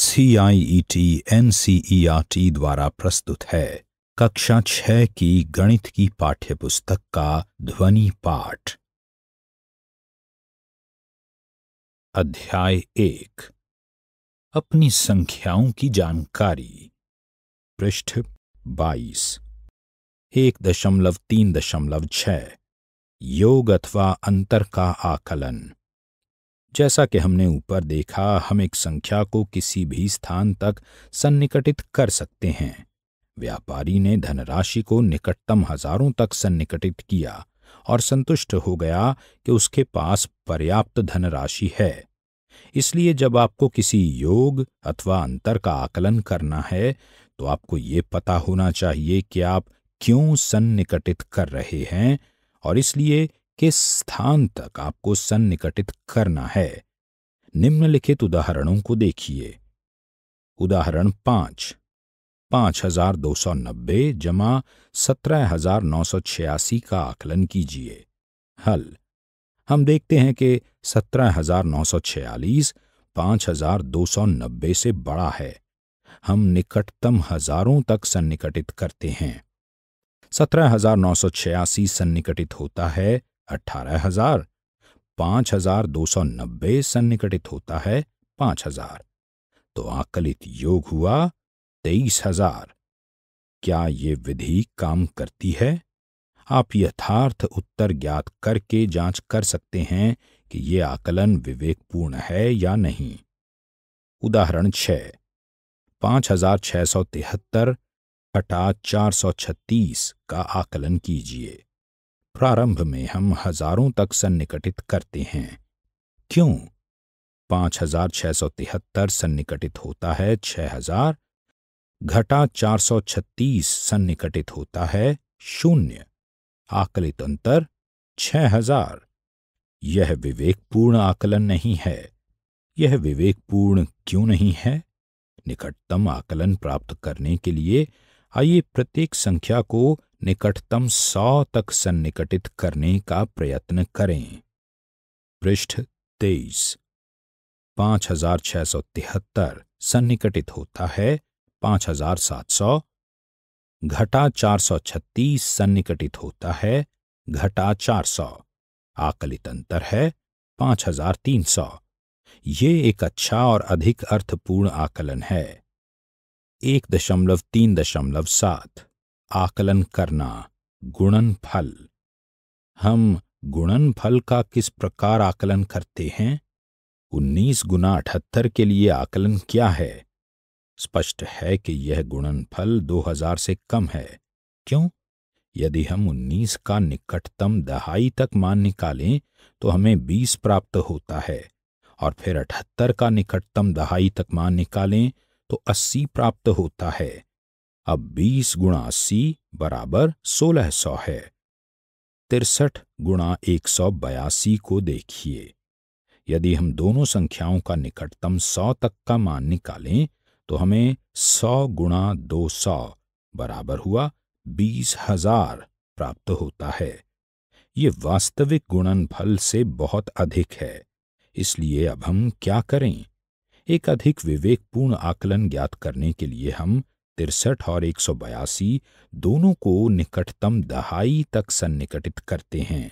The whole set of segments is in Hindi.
सीआईईटी एनसीईआरटी e e द्वारा प्रस्तुत है कक्षा छह की गणित की पाठ्यपुस्तक का ध्वनि पाठ अध्याय एक अपनी संख्याओं की जानकारी पृष्ठ बाईस एक दशमलव तीन दशमलव छ योग अथवा अंतर का आकलन जैसा कि हमने ऊपर देखा हम एक संख्या को किसी भी स्थान तक सन्निकटित कर सकते हैं व्यापारी ने धनराशि को निकटतम हजारों तक सन्निकटित किया और संतुष्ट हो गया कि उसके पास पर्याप्त धनराशि है इसलिए जब आपको किसी योग अथवा अंतर का आकलन करना है तो आपको ये पता होना चाहिए कि आप क्यों सन्निकटित कर रहे हैं और इसलिए किस स्थान तक आपको सन्निकटित करना है निम्नलिखित उदाहरणों को देखिए उदाहरण पांच पांच हजार दो सौ नब्बे जमा सत्रह हजार नौ सौ छियासी का आकलन कीजिए हल हम देखते हैं कि सत्रह हजार नौ सौ छियालीस पांच हजार दो सौ नब्बे से बड़ा है हम निकटतम हजारों तक सन्निकटित करते हैं सत्रह हजार नौ सौ छियासी सन्निकटित होता है अठारह हजार पांच हजार दो सौ नब्बे सन्निकटित होता है पांच हजार तो आकलित योग हुआ तेईस हजार क्या ये विधि काम करती है आप यथार्थ उत्तर ज्ञात करके जांच कर सकते हैं कि ये आकलन विवेकपूर्ण है या नहीं उदाहरण छ पांच हजार छह सौ तिहत्तर हटा चार सौ छत्तीस का आकलन कीजिए प्रारंभ में हम हजारों तक सन्निकटित करते हैं क्यों पांच हजार छह सौ तिहत्तर सन्निकटित होता है छह हजार घटा चार सौ छत्तीस सन्निकटित होता है शून्य आकलित अंतर छह हजार यह विवेकपूर्ण आकलन नहीं है यह विवेकपूर्ण क्यों नहीं है निकटतम आकलन प्राप्त करने के लिए आइए प्रत्येक संख्या को निकटतम सौ तक सन्निकटित करने का प्रयत्न करें पृष्ठ तेईस पांच हजार छह सौ तिहत्तर सन्निकटित होता है पांच हजार सात सौ घटा चार सौ छत्तीस सन्निकटित होता है घटा चार सौ आकलित अंतर है पांच हजार तीन सौ ये एक अच्छा और अधिक अर्थपूर्ण आकलन है एक दशमलव तीन दशमलव सात आकलन करना गुणन फल हम गुणन फल का किस प्रकार आकलन करते हैं उन्नीस गुना अठहत्तर के लिए आकलन क्या है स्पष्ट है कि यह गुणनफल 2000 से कम है क्यों यदि हम 19 का निकटतम दहाई तक मान निकालें तो हमें 20 प्राप्त होता है और फिर 78 का निकटतम दहाई तक मान निकालें तो 80 प्राप्त होता है अब बीस गुणा अस्सी बराबर सोलह सौ है तिरसठ गुणा एक सौ बयासी को देखिए यदि हम दोनों संख्याओं का निकटतम सौ तक का मान निकालें तो हमें सौ गुणा दो सौ बराबर हुआ बीस हजार प्राप्त होता है ये वास्तविक गुणनफल से बहुत अधिक है इसलिए अब हम क्या करें एक अधिक विवेकपूर्ण आकलन ज्ञात करने के लिए हम तिरसठ और एक दोनों को निकटतम दहाई तक सन्निकटित करते हैं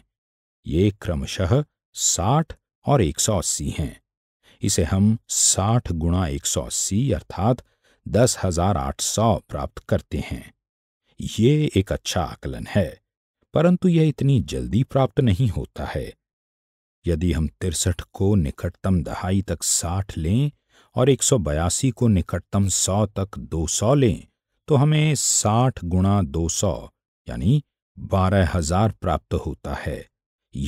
ये क्रमशः 60 और 180 हैं इसे हम 60 गुणा एक अर्थात दस हजार आठ सौ प्राप्त करते हैं ये एक अच्छा आकलन है परंतु यह इतनी जल्दी प्राप्त नहीं होता है यदि हम तिरसठ को निकटतम दहाई तक साठ लें और एक को निकटतम 100 तक 200 लें तो हमें 60 गुणा दो यानी 12000 प्राप्त होता है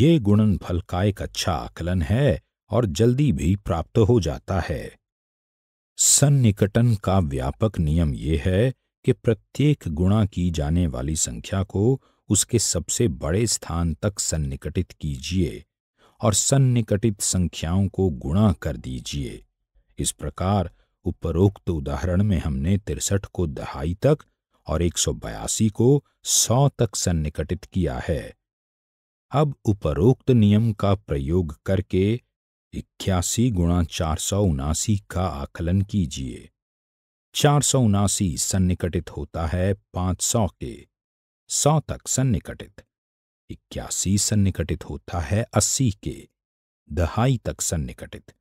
ये गुणनफल का एक अच्छा आकलन है और जल्दी भी प्राप्त हो जाता है सन्निकटन का व्यापक नियम ये है कि प्रत्येक गुणा की जाने वाली संख्या को उसके सबसे बड़े स्थान तक सन्निकटित कीजिए और सन्निकटित संख्याओं को गुणा कर दीजिए इस प्रकार उपरोक्त उदाहरण में हमने तिरसठ को दहाई तक और बयासी को सौ तक सन्निकटित किया है अब उपरोक्त नियम का प्रयोग करके इक्यासी गुणा चार सौ उनासी का आकलन कीजिए चार सौ उनासी सन्निकटित होता है पांच सौ के सौ तक सन्निकटित इक्यासी सन्निकटित होता है अस्सी के दहाई तक सन्निकटित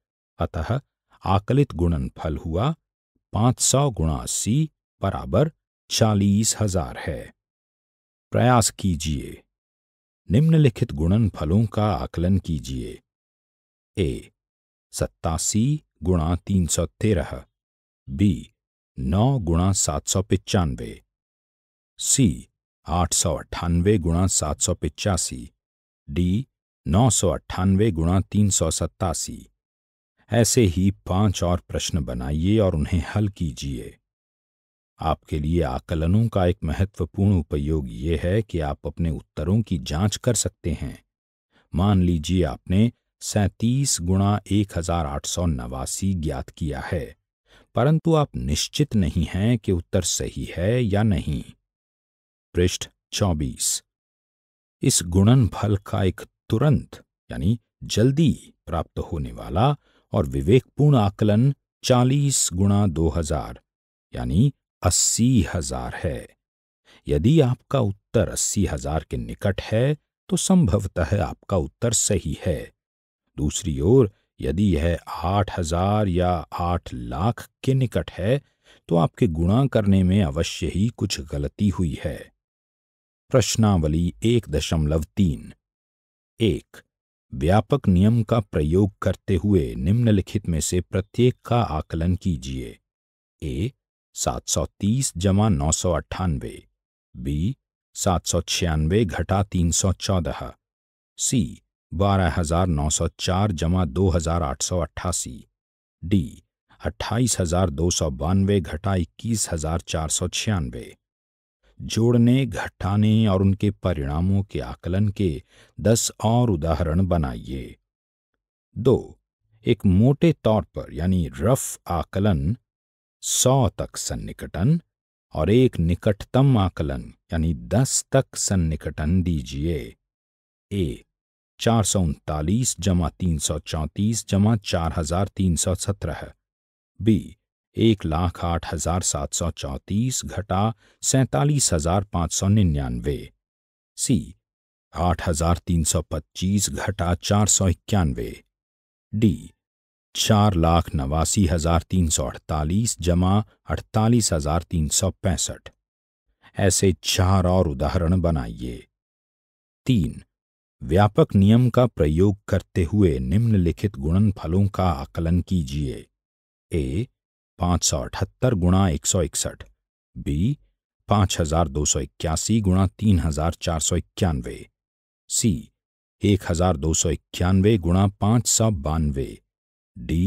अतः आकलित गुणनफल हुआ 500 सौ गुणा अस्सी बराबर चालीस हजार है प्रयास कीजिए निम्नलिखित गुणनफलों का आकलन कीजिए ए सत्तासी गुणा तीन सौ तेरह बी नौ गुणा सात सौ पिचानवे सी आठ सौ अट्ठानवे गुणा सात सौ पिचासी डी नौ सौ अट्ठानवे गुणा तीन सौ सत्तासी ऐसे ही पांच और प्रश्न बनाइए और उन्हें हल कीजिए आपके लिए आकलनों का एक महत्वपूर्ण उपयोग ये है कि आप अपने उत्तरों की जांच कर सकते हैं मान लीजिए आपने सैतीस गुणा एक हजार आठ सौ नवासी ज्ञात किया है परंतु आप निश्चित नहीं हैं कि उत्तर सही है या नहीं पृष्ठ चौबीस इस गुणनफल का एक तुरंत यानी जल्दी प्राप्त होने वाला और विवेकपूर्ण आकलन चालीस गुणा दो हजार यानी अस्सी हजार है यदि आपका उत्तर अस्सी हजार के निकट है तो संभवतः आपका उत्तर सही है दूसरी ओर यदि यह आठ हजार या आठ लाख के निकट है तो आपके गुणा करने में अवश्य ही कुछ गलती हुई है प्रश्नावली एक दशमलव तीन एक व्यापक नियम का प्रयोग करते हुए निम्नलिखित में से प्रत्येक का आकलन कीजिए ए 730 जमा नौ सौ अट्ठानवे बी सात सौ छियानवे घटा तीन सौ चौदह सी बारह हजार नौ सौ चार जमा दो हजार आठ सौ अट्ठासी डी अट्ठाईस हजार दो सौ बानवे घटा इक्कीस हजार चार सौ छियानवे जोड़ने घटाने और उनके परिणामों के आकलन के दस और उदाहरण बनाइए दो एक मोटे तौर पर यानी रफ आकलन सौ तक सन्निकटन और एक निकटतम आकलन यानी दस तक सन्निकटन दीजिए ए चार सौ उनतालीस जमा तीन सौ चौंतीस जमा चार हजार तीन सौ सत्रह बी एक लाख आठ हजार सात सौ चौंतीस घटा सैतालीस हजार पाँच सौ निन्यानवे सी आठ हजार तीन सौ पच्चीस घटा चार सौ इक्यानवे डी चार लाख नवासी हजार तीन सौ अड़तालीस जमा अड़तालीस हजार तीन सौ पैंसठ ऐसे चार और उदाहरण बनाइए तीन व्यापक नियम का प्रयोग करते हुए निम्नलिखित गुणनफलों का आकलन कीजिए ए पाँच सौ अठहत्तर गुणा एक सौ इकसठ बी पाँच हजार दो सौ इक्यासी गुणा तीन हजार चार सौ इक्यानवे सी एक हजार दो सौ इक्यानवे गुणा पाँच सौ बानवे डी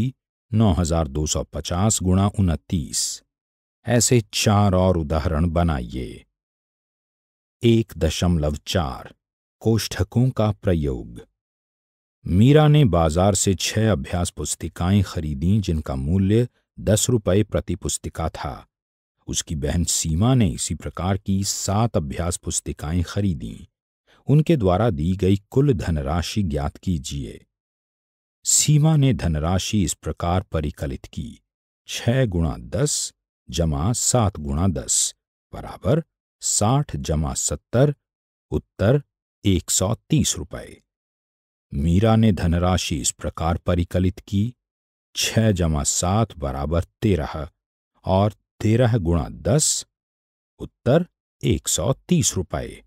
नौ हजार दो सौ पचास गुणा उनतीस ऐसे चार और उदाहरण बनाइए एक दशमलव चार कोष्ठकों का प्रयोग मीरा ने बाजार से छह अभ्यास पुस्तिकाएं खरीदी जिनका मूल्य दस रुपये प्रति पुस्तिका था उसकी बहन सीमा ने इसी प्रकार की सात अभ्यास पुस्तिकाएं खरीदी उनके द्वारा दी गई कुल धनराशि ज्ञात कीजिए सीमा ने धनराशि इस प्रकार परिकलित की छह गुणा दस जमा सात गुणा दस बराबर साठ जमा सत्तर उत्तर एक सौ तीस रुपये मीरा ने धनराशि इस प्रकार परिकलित की छह जमा सात बराबर तेरह और तेरह गुणा दस उत्तर एक सौ तीस रुपये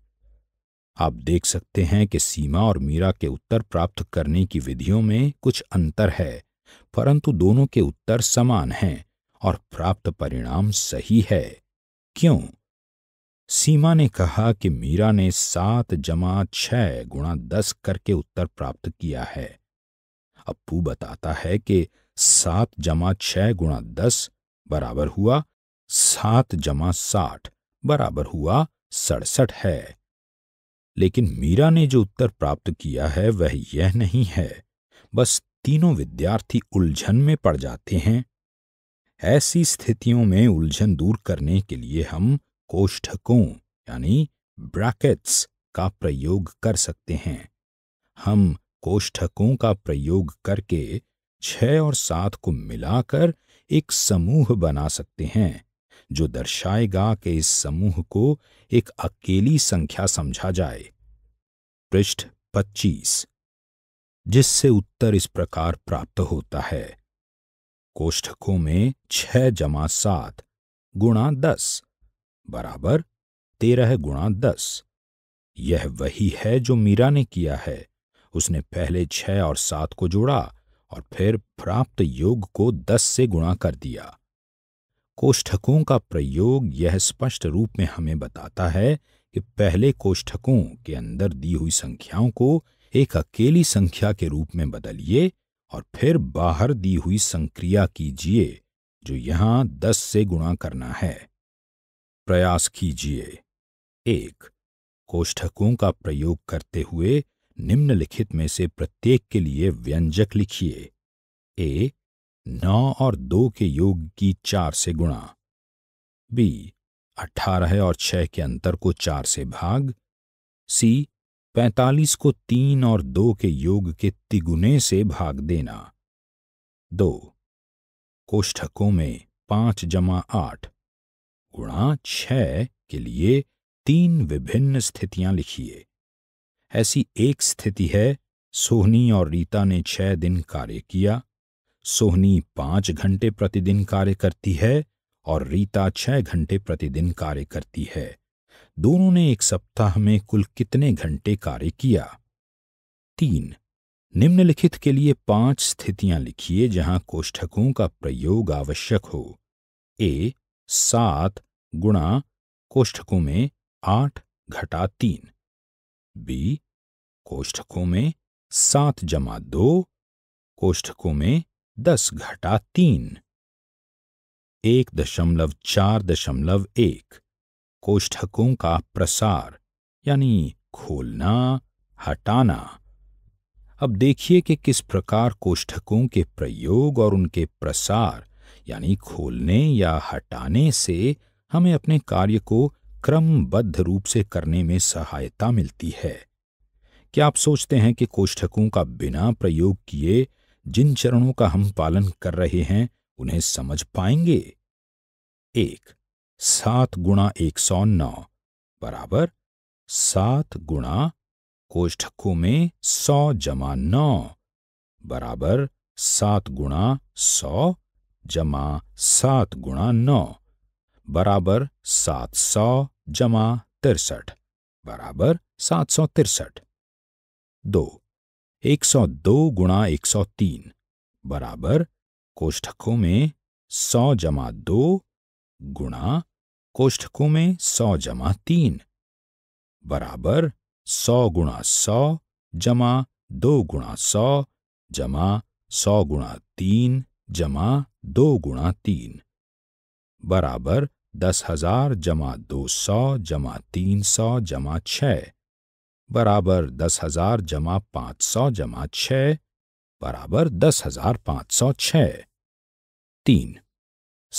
आप देख सकते हैं कि सीमा और मीरा के उत्तर प्राप्त करने की विधियों में कुछ अंतर है परंतु दोनों के उत्तर समान हैं और प्राप्त परिणाम सही है क्यों सीमा ने कहा कि मीरा ने सात जमा छह गुणा दस करके उत्तर प्राप्त किया है अप्पू बताता है कि सात जमा छः गुणा दस बराबर हुआ सात जमा साठ बराबर हुआ सड़सठ है लेकिन मीरा ने जो उत्तर प्राप्त किया है वह यह नहीं है बस तीनों विद्यार्थी उलझन में पड़ जाते हैं ऐसी स्थितियों में उलझन दूर करने के लिए हम कोष्ठकों यानी ब्रैकेट्स का प्रयोग कर सकते हैं हम कोष्ठकों का प्रयोग करके छः और सात को मिलाकर एक समूह बना सकते हैं जो दर्शाएगा कि इस समूह को एक अकेली संख्या समझा जाए पृष्ठ 25 जिससे उत्तर इस प्रकार प्राप्त होता है कोष्ठकों में छह जमा सात गुणा दस बराबर तेरह गुणा दस यह वही है जो मीरा ने किया है उसने पहले छह और सात को जोड़ा और फिर प्राप्त योग को दस से गुणा कर दिया कोष्ठकों का प्रयोग यह स्पष्ट रूप में हमें बताता है कि पहले कोष्ठकों के अंदर दी हुई संख्याओं को एक अकेली संख्या के रूप में बदलिए और फिर बाहर दी हुई संक्रिया कीजिए जो यहां दस से गुणा करना है प्रयास कीजिए एक कोष्ठकों का प्रयोग करते हुए निम्नलिखित में से प्रत्येक के लिए व्यंजक लिखिए ए नौ और दो के योग की चार से गुणा बी अठारह और छह के अंतर को चार से भाग सी पैतालीस को तीन और दो के योग के तिगुने से भाग देना दो कोष्ठकों में पांच जमा आठ गुणा छ के लिए तीन विभिन्न स्थितियां लिखिए ऐसी एक स्थिति है सोहनी और रीता ने छह दिन कार्य किया सोहनी पांच घंटे प्रतिदिन कार्य करती है और रीता छह घंटे प्रतिदिन कार्य करती है दोनों ने एक सप्ताह में कुल कितने घंटे कार्य किया तीन निम्नलिखित के लिए पांच स्थितियां लिखिए जहां कोष्ठकों का प्रयोग आवश्यक हो ए सात गुणा कोष्ठकों में आठ घटा तीन बी कोष्ठकों में सात जमा दो कोष्ठकों में दस घटा तीन एक दशमलव चार दशमलव एक कोष्ठकों का प्रसार यानी खोलना हटाना अब देखिए कि किस प्रकार कोष्ठकों के प्रयोग और उनके प्रसार यानी खोलने या हटाने से हमें अपने कार्य को क्रमबद्ध रूप से करने में सहायता मिलती है क्या आप सोचते हैं कि कोष्ठकों का बिना प्रयोग किए जिन चरणों का हम पालन कर रहे हैं उन्हें समझ पाएंगे एक सात गुणा एक सौ नौ बराबर सात गुणा कोष्ठकों में सौ जमा नौ बराबर सात गुणा सौ जमा सात गुणा नौ बराबर सात सौ जमा तिरसठ बराबर सात सौ तिरसठ दो एक सौ दो गुणा एक सौ तीन बराबर कोष्ठकों में सौ जमा दो गुणा कोष्ठकों में सौ जमा तीन बराबर सौ गुणा सौ जमा दो गुणा सौ जमा सौ गुणा तीन जमा दो गुणा तीन बराबर दस हजार जमा दो सौ जमा तीन सौ जमा छः बराबर दस हजार जमा पाँच सौ जमा छ बराबर दस हजार पाँच सौ छ तीन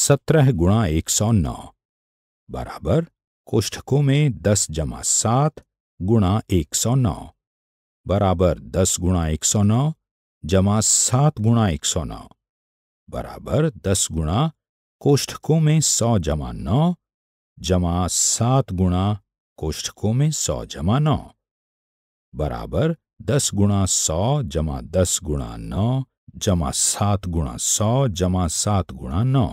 सत्रह गुणा एक सौ नौ बराबर कोष्ठकों में दस जमा सात गुणा एक सौ नौ बराबर दस गुणा एक सौ नौ जमा सात गुणा एक सौ नौ बराबर दस गुणा कोष्ठकों में सौ जमा नौ जमा सात गुणा कोष्ठकों में सौ जमा नौ बराबर दस गुणा सौ जमा दस गुणा नौ जमा सात गुणा सौ जमा सात गुणा नौ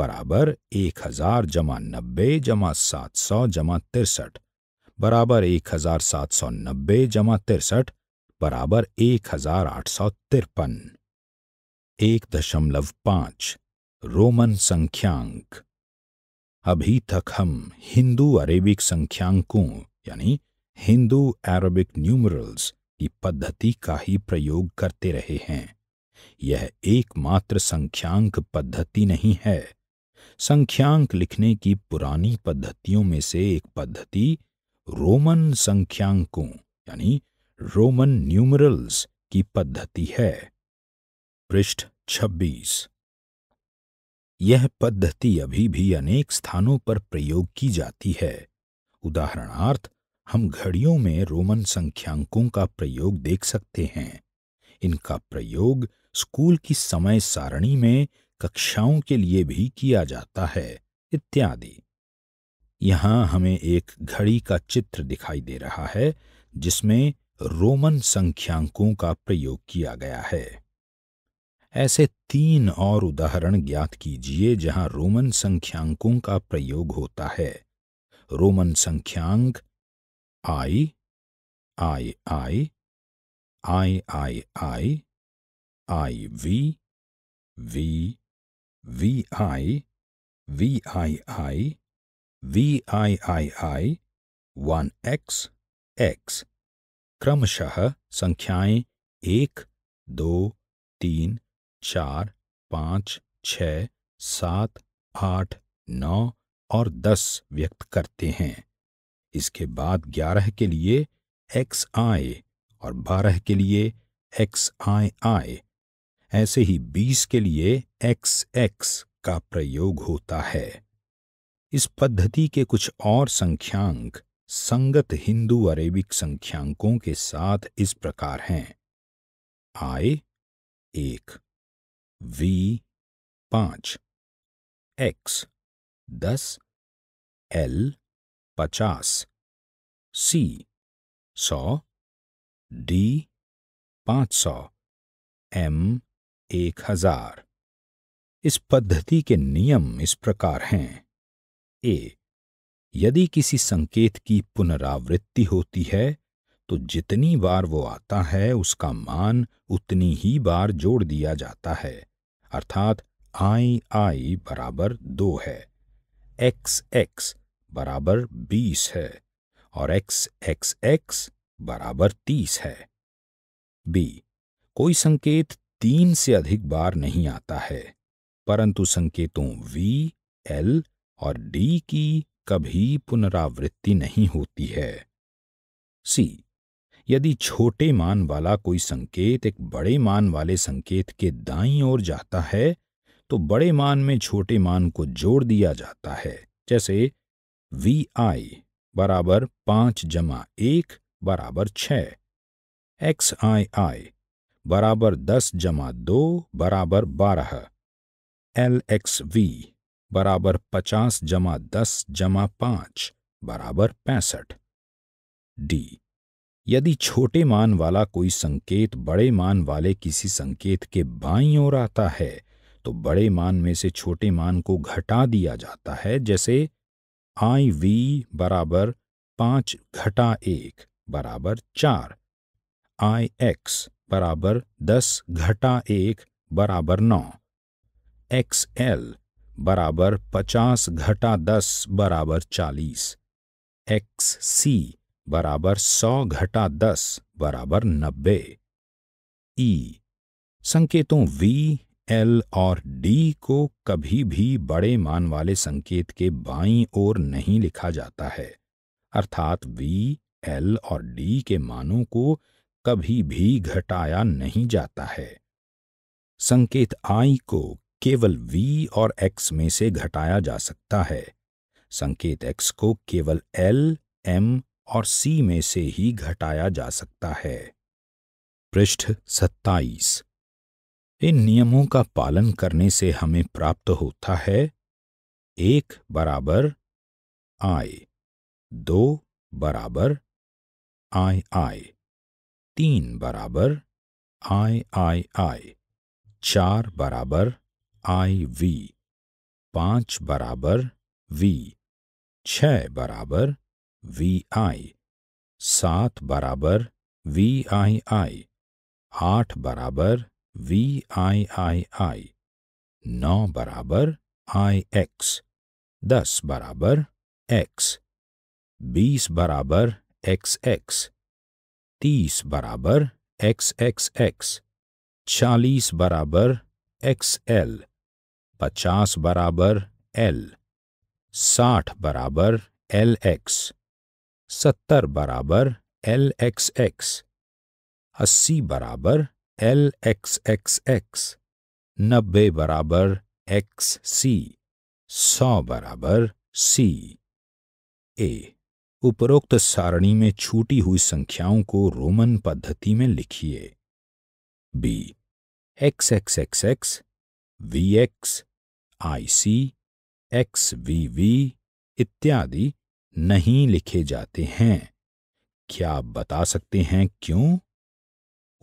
बराबर एक हजार जमा नब्बे जमा सात सौ जमा तिरसठ बराबर एक हजार सात सौ नब्बे जमा तिरसठ बराबर एक हजार आठ सौ तिरपन एक दशमलव पांच रोमन संख्यांक अभी तक हम हिंदू अरेबिक संख्यांकों यानी हिंदू अरबिक न्यूमरल्स की पद्धति का ही प्रयोग करते रहे हैं यह एकमात्र संख्यांक पद्धति नहीं है संख्यांक लिखने की पुरानी पद्धतियों में से एक पद्धति रोमन संख्यांकों यानी रोमन न्यूमरल्स की पद्धति है पृष्ठ 26 यह पद्धति अभी भी अनेक स्थानों पर प्रयोग की जाती है उदाहरणार्थ हम घड़ियों में रोमन संख्यांकों का प्रयोग देख सकते हैं इनका प्रयोग स्कूल की समय सारणी में कक्षाओं के लिए भी किया जाता है इत्यादि यहाँ हमें एक घड़ी का चित्र दिखाई दे रहा है जिसमें रोमन संख्यांकों का प्रयोग किया गया है ऐसे तीन और उदाहरण ज्ञात कीजिए जहां रोमन संख्यांकों का प्रयोग होता है रोमन संख्यांक I, I, I, I, I, I, I, V, V, V, I, V, I, I, V, I, I, I, 1, X, X. क्रमशः संख्याएं एक दो तीन चार पाँच छ सात आठ नौ और दस व्यक्त करते हैं इसके बाद ग्यारह के लिए एक्स आए और बारह के लिए एक्स आए आए ऐसे ही बीस के लिए एक्स एक्स का प्रयोग होता है इस पद्धति के कुछ और संख्यांक संगत हिंदू अरेबिक संख्यांकों के साथ इस प्रकार हैं आय एक वी पांच एक्स दस एल पचास सी सौ डी पाँच सौ एम एक हजार इस पद्धति के नियम इस प्रकार हैं ए यदि किसी संकेत की पुनरावृत्ति होती है तो जितनी बार वो आता है उसका मान उतनी ही बार जोड़ दिया जाता है अर्थात आई आई बराबर दो है एक्स एक्स बराबर बीस है और एक्स एक्स एक्स बराबर तीस है बी कोई संकेत तीन से अधिक बार नहीं आता है परंतु संकेतों वी एल और डी की कभी पुनरावृत्ति नहीं होती है सी यदि छोटे मान वाला कोई संकेत एक बड़े मान वाले संकेत के दाईं ओर जाता है तो बड़े मान में छोटे मान को जोड़ दिया जाता है जैसे वी आई बराबर पाँच जमा एक बराबर छ एक्स आई आई बराबर दस जमा दो बराबर बारह एल एक्स वी बराबर पचास जमा दस जमा पाँच बराबर पैंसठ डी यदि छोटे मान वाला कोई संकेत बड़े मान वाले किसी संकेत के बाई ओर आता है तो बड़े मान में से छोटे मान को घटा दिया जाता है जैसे आई वी बराबर पांच घटा एक बराबर चार आई एक्स बराबर दस घटा एक बराबर नौ एक्स एल बराबर पचास घटा दस बराबर चालीस एक्स सी बराबर सौ घटा दस बराबर नब्बे ई e संकेतों वी एल और डी को कभी भी बड़े मान वाले संकेत के बाईं ओर नहीं लिखा जाता है अर्थात वी एल और डी के मानों को कभी भी घटाया नहीं जाता है संकेत आई को केवल वी और एक्स में से घटाया जा सकता है संकेत एक्स को केवल एल एम और सी में से ही घटाया जा सकता है पृष्ठ सत्ताईस इन नियमों का पालन करने से हमें प्राप्त होता है एक बराबर आय दो बराबर आय आय तीन बराबर आय आय आय चार बराबर आई वी पांच बराबर वी छ बराबर वी आई सात बराबर वी आई आई आठ बराबर वी आई आई आई नौ बराबर आई एक्स दस बराबर एक्स बीस बराबर एक्स एक्स तीस बराबर एक्स एक्स एक्स चालीस बराबर एक्स एल पचास बराबर एल साठ बराबर एल एक्स सत्तर बराबर एल एक्स एक्स अस्सी बराबर एल एक्स एक्स एक्स नब्बे बराबर एक्स सी सौ बराबर सी ए उपरोक्त सारणी में छूटी हुई संख्याओं को रोमन पद्धति में लिखिए B X X X X V X I C X V V इत्यादि नहीं लिखे जाते हैं क्या आप बता सकते हैं क्यों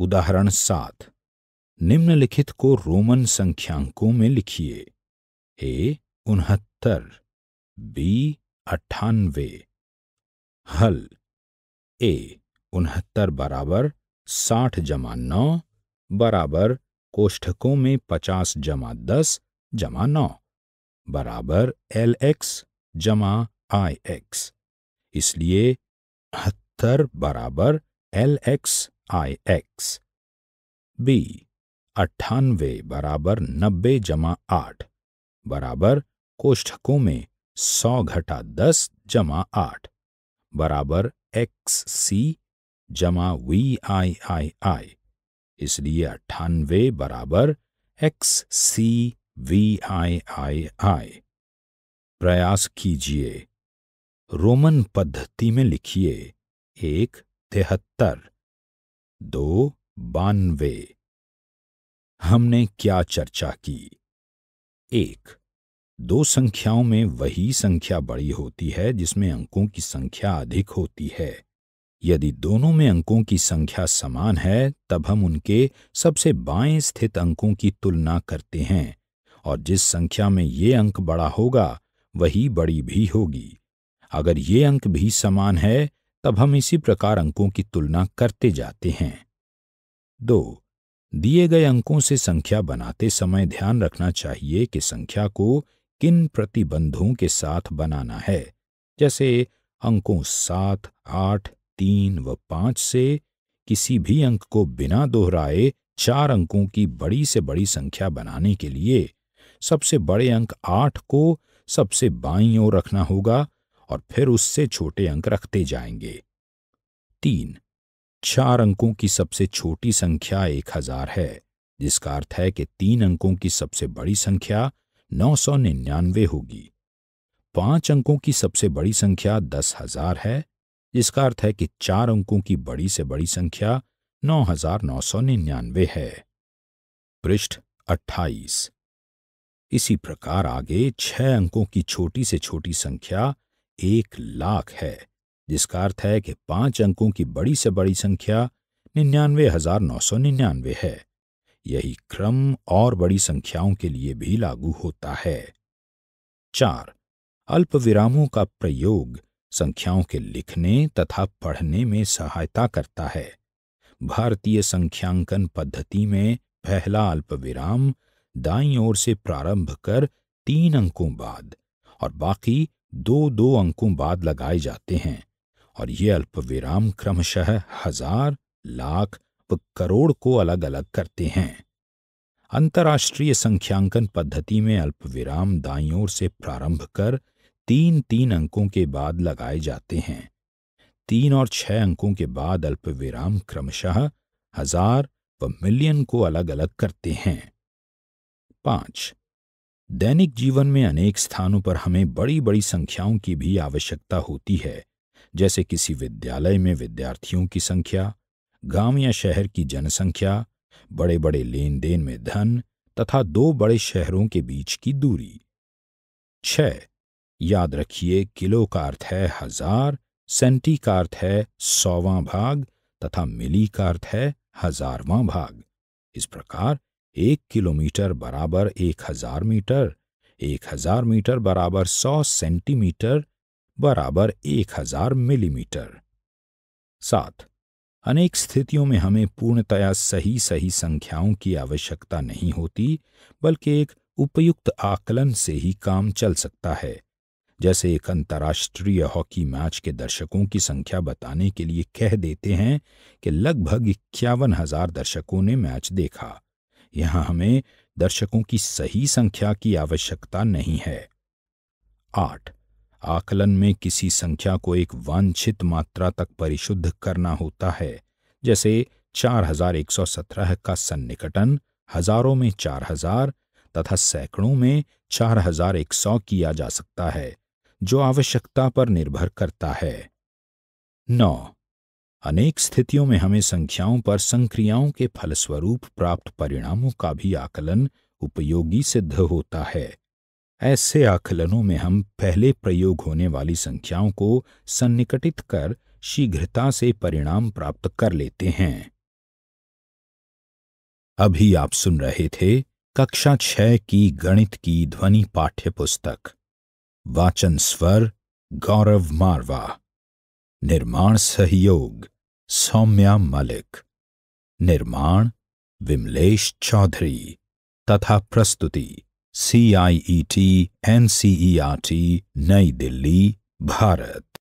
उदाहरण सात निम्नलिखित को रोमन संख्यांकों में लिखिए ए उनहत्तर बी अट्ठानवे हल ए उनहत्तर बराबर साठ जमा नौ बराबर कोष्ठकों में पचास जमा दस जमा नौ बराबर एल एक्स जमा आई एक्स इसलिए हत्तर बराबर L X I X B अट्ठानवे बराबर नब्बे जमा आठ बराबर कोष्ठकों में सौ घटा दस जमा आठ बराबर एक्स सी जमा वी आई आई आई इसलिए अट्ठानवे बराबर एक्स सी वी आई आई आई प्रयास कीजिए रोमन पद्धति में लिखिए एक तिहत्तर दो बानवे हमने क्या चर्चा की एक दो संख्याओं में वही संख्या बड़ी होती है जिसमें अंकों की संख्या अधिक होती है यदि दोनों में अंकों की संख्या समान है तब हम उनके सबसे बाएं स्थित अंकों की तुलना करते हैं और जिस संख्या में ये अंक बड़ा होगा वही बड़ी भी होगी अगर ये अंक भी समान है तब हम इसी प्रकार अंकों की तुलना करते जाते हैं दो दिए गए अंकों से संख्या बनाते समय ध्यान रखना चाहिए कि संख्या को किन प्रतिबंधों के साथ बनाना है जैसे अंकों सात आठ तीन व पांच से किसी भी अंक को बिना दोहराए चार अंकों की बड़ी से बड़ी संख्या बनाने के लिए सबसे बड़े अंक आठ को सबसे बाईं ओर रखना होगा और फिर उससे छोटे अंक रखते जाएंगे तीन चार अंकों की सबसे छोटी संख्या एक हजार है जिसका अर्थ है कि तीन अंकों की सबसे बड़ी संख्या नौ सौ निन्यानवे होगी पांच अंकों की सबसे बड़ी संख्या दस हजार है जिसका अर्थ है कि चार अंकों की बड़ी से बड़ी संख्या नौ हजार नौ सौ निन्यानवे है पृष्ठ अट्ठाईस इसी प्रकार आगे छह अंकों की छोटी से छोटी संख्या एक लाख है जिसका अर्थ है कि पांच अंकों की बड़ी से बड़ी संख्या निन्यानवे हजार नौ सौ निन्यानवे है यही क्रम और बड़ी संख्याओं के लिए भी लागू होता है चार अल्प विरामों का प्रयोग संख्याओं के लिखने तथा पढ़ने में सहायता करता है भारतीय संख्यांकन पद्धति में पहला अल्प विराम दाई ओर से प्रारंभ कर तीन अंकों बाद और बाकी दो दो अंकों बाद लगाए जाते हैं और ये अल्पविराम क्रमशः हजार लाख व करोड़ को अलग अलग करते हैं अंतर्राष्ट्रीय संख्यांकन पद्धति में अल्पविराम दाईं ओर से प्रारंभ कर तीन तीन अंकों के बाद लगाए जाते हैं तीन और छह अंकों के बाद अल्पविराम क्रमशः हजार व मिलियन को अलग अलग करते हैं पांच दैनिक जीवन में अनेक स्थानों पर हमें बड़ी बड़ी संख्याओं की भी आवश्यकता होती है जैसे किसी विद्यालय में विद्यार्थियों की संख्या गांव या शहर की जनसंख्या बड़े बड़े लेन देन में धन तथा दो बड़े शहरों के बीच की दूरी छ याद रखिए किलो का अर्थ है हजार सेंटी का अर्थ है सौवां भाग तथा मिली का अर्थ है हजारवां भाग इस प्रकार एक किलोमीटर बराबर एक हजार मीटर एक हजार मीटर बराबर सौ सेंटीमीटर बराबर एक हजार मिलीमीटर सात अनेक स्थितियों में हमें पूर्णतया सही सही संख्याओं की आवश्यकता नहीं होती बल्कि एक उपयुक्त आकलन से ही काम चल सकता है जैसे एक अंतर्राष्ट्रीय हॉकी मैच के दर्शकों की संख्या बताने के लिए कह देते हैं कि लगभग इक्यावन हजार दर्शकों ने मैच देखा यहां हमें दर्शकों की सही संख्या की आवश्यकता नहीं है आठ आकलन में किसी संख्या को एक वांछित मात्रा तक परिशुद्ध करना होता है जैसे 4117 का सन्निकटन हजारों में 4000 तथा सैकड़ों में 4100 किया जा सकता है जो आवश्यकता पर निर्भर करता है नौ अनेक स्थितियों में हमें संख्याओं पर संक्रियाओं के फलस्वरूप प्राप्त परिणामों का भी आकलन उपयोगी सिद्ध होता है ऐसे आकलनों में हम पहले प्रयोग होने वाली संख्याओं को सन्निकटित कर शीघ्रता से परिणाम प्राप्त कर लेते हैं अभी आप सुन रहे थे कक्षा छह की गणित की ध्वनि पाठ्य पुस्तक वाचन स्वर गौरव मारवा निर्माण सहयोग सौम्या मलिक निर्माण विमलेश चौधरी तथा प्रस्तुति C I E T N C E R T New Delhi Bharat